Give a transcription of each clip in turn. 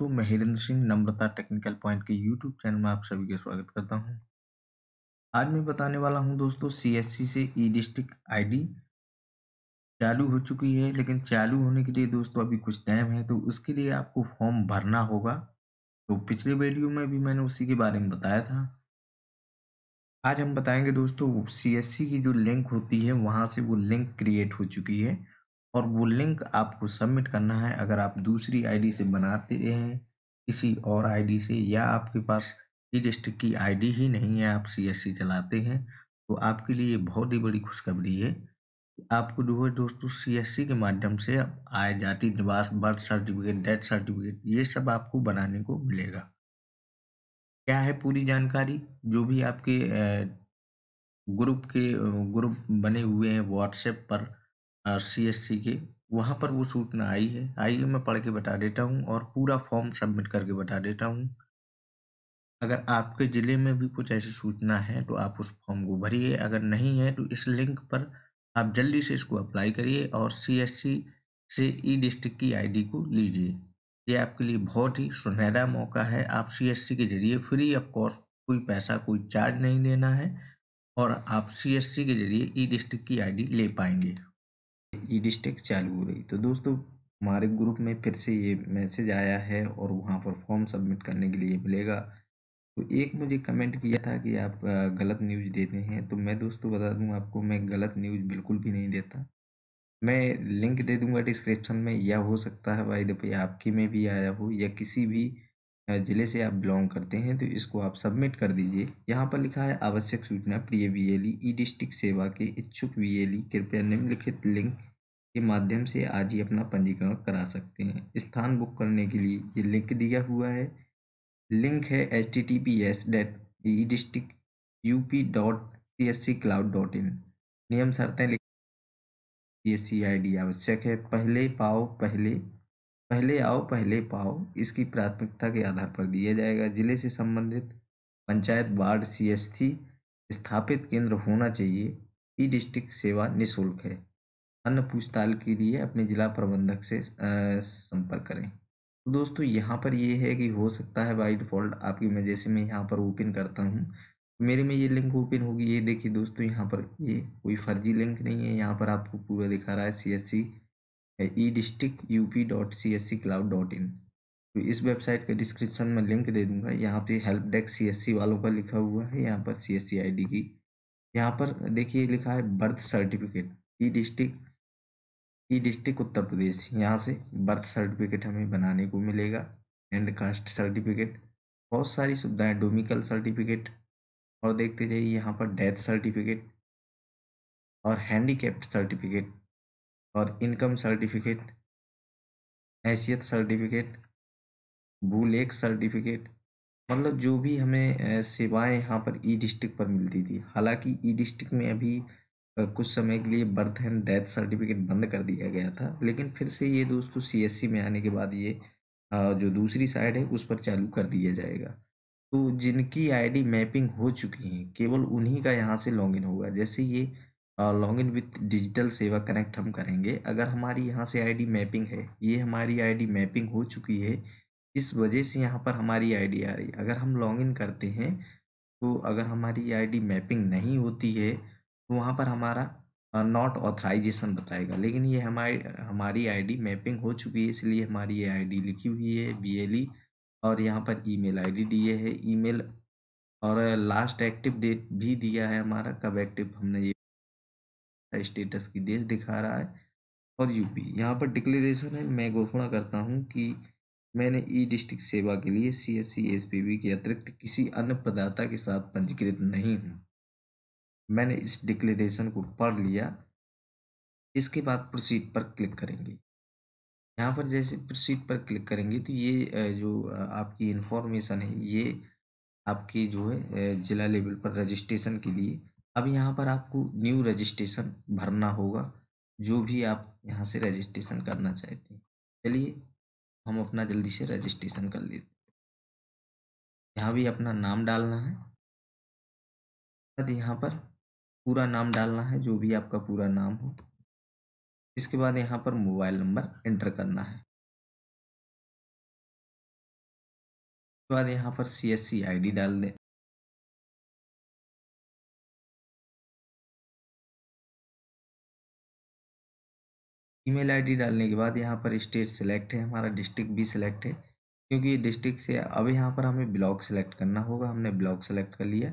दोस्तों मैं Hirendra Singh Namrata technical point के यूट्यूब चैनल में आप सभी का स्वागत करता हूं आज मैं बताने वाला हूं दोस्तों सीएससी से ई डिस्ट्रिक्ट आईडी चालू हो चुकी है लेकिन चालू होने के लिए दोस्तों अभी कुछ टाइम है तो उसके लिए आपको फॉर्म भरना होगा तो पिछले वीडियो में भी मैंने उसी के बारे में बताया था आज हम बताएंगे दोस्तों सी की जो लिंक होती है वहाँ से वो लिंक क्रिएट हो चुकी है और वो लिंक आपको सबमिट करना है अगर आप दूसरी आईडी से बनाते हैं किसी और आईडी से या आपके पास ई डिस्ट्रिक्ट की आईडी ही नहीं है आप सीएससी चलाते हैं तो आपके लिए बहुत ही बड़ी खुशखबरी है आपको जो है दोस्तों सीएससी के माध्यम से आय जाति निवास बर्थ सर्टिफिकेट डेथ सर्टिफिकेट ये सब आपको बनाने को मिलेगा क्या है पूरी जानकारी जो भी आपके ग्रुप के ग्रुप बने हुए हैं व्हाट्सएप पर सीएससी के वहाँ पर वो सूचना आई है आई मैं पढ़ के बता देता हूँ और पूरा फॉर्म सबमिट करके बता देता हूँ अगर आपके ज़िले में भी कुछ ऐसी सूचना है तो आप उस फॉर्म को भरिए अगर नहीं है तो इस लिंक पर आप जल्दी से इसको अप्लाई करिए और सीएससी से ई डिस्ट्रिक्ट की आईडी को लीजिए ये आपके लिए बहुत ही सुनहरा मौका है आप सीएससी के जरिए फ्री ऑफ कॉस्ट कोई पैसा कोई चार्ज नहीं देना है और आप सीएससी के जरिए ई डिस्ट्रिक्ट की आईडी ले पाएंगे ई डिस्टेक चालू हो रही तो दोस्तों हमारे ग्रुप में फिर से ये मैसेज आया है और वहाँ पर फॉर्म सबमिट करने के लिए मिलेगा तो एक मुझे कमेंट किया था कि आप गलत न्यूज़ देते हैं तो मैं दोस्तों बता दूँ आपको मैं गलत न्यूज़ बिल्कुल भी नहीं देता मैं लिंक दे दूंगा डिस्क्रिप्शन में या हो सकता है भाई द आपके में भी आया हो या किसी भी ज़िले से आप बिलोंग करते हैं तो इसको आप सबमिट कर दीजिए यहाँ पर लिखा है आवश्यक सूचना प्रिय वीएलई e, ई डिस्ट्रिक्ट सेवा के इच्छुक वीएलई e, कृपया निम्नलिखित लिंक के माध्यम से आज ही अपना पंजीकरण करा सकते हैं स्थान बुक करने के लिए ये लिंक दिया हुआ है लिंक है H T T P S date e district U P dot C S C cloud dot in नियम शर्तें लिख सी आई डी आवश्यक है पहले पाओ पहले पहले आओ पहले पाओ इसकी प्राथमिकता के आधार पर दिया जाएगा जिले से संबंधित पंचायत वार्ड सी स्थापित केंद्र होना चाहिए ई डिस्ट्रिक्ट सेवा निशुल्क है अन्य पूछताछ के लिए अपने जिला प्रबंधक से संपर्क करें तो दोस्तों यहाँ पर यह है कि हो सकता है बाई डिफ़ॉल्ट आपकी मैं जैसे मैं यहाँ पर ओपन करता हूँ मेरे में ये लिंक ओपन होगी ये देखिए दोस्तों यहाँ पर ये कोई फर्जी लिंक नहीं है यहाँ पर आपको पूरा दिखा रहा है सी है e district U P dot C S C cloud dot in तो इस वेबसाइट के डिस्क्रिप्शन में लिंक दे दूंगा यहाँ पे help desk C S C वालों का लिखा हुआ है यहाँ पर सी एस सी आई डी की यहाँ पर देखिए लिखा है birth certificate e district e district Uttar Pradesh यहाँ से बर्थ सर्टिफिकेट हमें बनाने को मिलेगा एंड कास्ट सर्टिफिकेट बहुत सारी सुविधाएं डोमिकल सर्टिफिकेट और देखते जाइए यहाँ पर डेथ सर्टिफिकेट और हैंडीकेप्ट सर्टिफिकेट और इनकम सर्टिफिकेट हैसियत सर्टिफिकेट भूलेख सर्टिफिकेट मतलब जो भी हमें सेवाएं यहाँ पर ई डिस्ट्रिक्ट पर मिलती थी हालांकि ई डिस्ट्रिक्ट में अभी कुछ समय के लिए बर्थ एंड डेथ सर्टिफिकेट बंद कर दिया गया था लेकिन फिर से ये दोस्तों सीएससी में आने के बाद ये जो दूसरी साइड है उस पर चालू कर दिया जाएगा तो जिनकी आईडी मैपिंग हो चुकी है केवल उन्हीं का यहाँ से लॉगिन होगा जैसे ये log in with digital Seva connect हम करेंगे अगर हमारी यहाँ से आईडी मैपिंग है ये हमारी आईडी मैपिंग हो चुकी है इस वजह से यहाँ पर हमारी आईडी आ रही है अगर हम लॉग इन करते हैं तो अगर हमारी आईडी मैपिंग नहीं होती है तो वहाँ पर हमारा नॉट ऑथराइजेशन बताएगा लेकिन ये हमारी हमारी आई मैपिंग हो चुकी है इसलिए हमारी ये आईडी लिखी हुई है बी e, और यहाँ पर ई मेल दिए है ई और लास्ट एक्टिव डेट भी दिया है हमारा कब एक्टिव हमने ये स्टेटस की देश दिखा रहा है और यूपी यहाँ पर डिक्लेरेशन है मैं घोषणा करता हूँ कि मैंने ई डिस्ट्रिक्ट सेवा के लिए C S C S P B के अतिरिक्त किसी अन्य प्रदाता के साथ पंजीकृत नहीं हूँ मैंने इस डिक्लेरेशन को पढ़ लिया इसके बाद प्रोसीड पर क्लिक करेंगे यहाँ पर जैसे प्रोसीड पर क्लिक करेंगे तो ये जो आपकी इन्फॉर्मेशन है ये आपकी जो है जिला लेवल पर रजिस्ट्रेशन के लिए अब यहाँ पर आपको न्यू रजिस्ट्रेशन भरना होगा जो भी आप यहाँ से रजिस्ट्रेशन करना चाहते हैं चलिए हम अपना जल्दी से रजिस्ट्रेशन कर लेते यहाँ भी अपना नाम डालना है बाद यहाँ पर पूरा नाम डालना है जो भी आपका पूरा नाम हो इसके बाद यहाँ पर मोबाइल नंबर एंटर करना है उसके बाद यहाँ पर सी एस सी आई डी डाल दें ईमेल आईडी डालने के बाद यहाँ पर स्टेट सेलेक्ट है हमारा डिस्ट्रिक्ट भी सिलेक्ट है क्योंकि डिस्ट्रिक्ट से अब यहाँ पर हमें ब्लॉक सेलेक्ट करना होगा हमने ब्लॉक सेलेक्ट कर लिया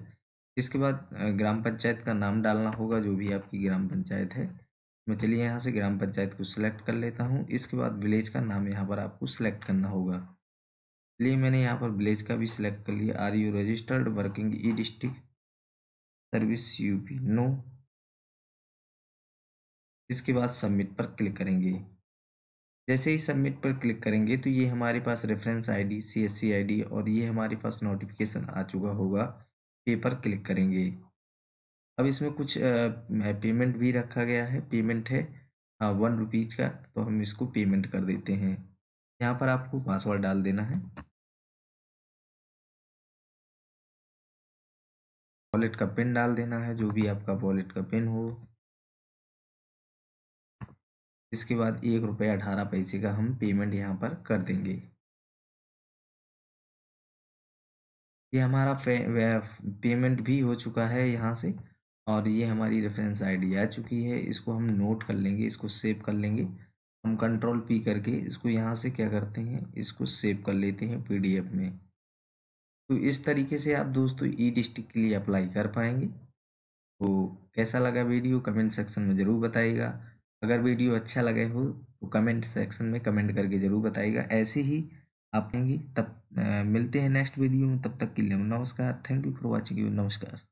इसके बाद ग्राम पंचायत का नाम डालना होगा जो भी आपकी ग्राम पंचायत है मैं चलिए यहाँ से ग्राम पंचायत को सिलेक्ट कर लेता हूँ इसके बाद विलेज का नाम यहाँ पर आपको सिलेक्ट करना होगा चलिए मैंने यहाँ पर विलेज का भी सिलेक्ट कर लिया are you registered working e district service UP no इसके बाद सबमिट पर क्लिक करेंगे जैसे ही सबमिट पर क्लिक करेंगे तो ये हमारे पास रेफरेंस आईडी सीएससी आईडी और ये हमारे पास नोटिफिकेशन आ चुका होगा पे पर क्लिक करेंगे अब इसमें कुछ पेमेंट भी रखा गया है पेमेंट है वन हाँ, रुपीज़ का तो हम इसको पेमेंट कर देते हैं यहाँ पर आपको पासवर्ड डाल देना है वॉलेट का पिन डाल देना है जो भी आपका वॉलेट का पिन हो इसके बाद एक रुपये अठारह पैसे का हम पेमेंट यहाँ पर कर देंगे ये हमारा पेमेंट भी हो चुका है यहाँ से और ये हमारी रेफरेंस आईडी आ चुकी है इसको हम नोट कर लेंगे इसको सेव कर लेंगे हम कंट्रोल पी करके इसको यहाँ से क्या करते हैं इसको सेव कर लेते हैं पीडीएफ में तो इस तरीके से आप दोस्तों ई डिस्ट्रिक्ट के लिए अप्लाई कर पाएंगे तो कैसा लगा वीडियो कमेंट सेक्शन में ज़रूर बताइएगा अगर वीडियो अच्छा लगे हो तो कमेंट सेक्शन में कमेंट करके ज़रूर बताइएगा ऐसे ही आप देंगी तब आ, मिलते हैं नेक्स्ट वीडियो में तब तक के लिए नमस्कार thank you for watching you नमस्कार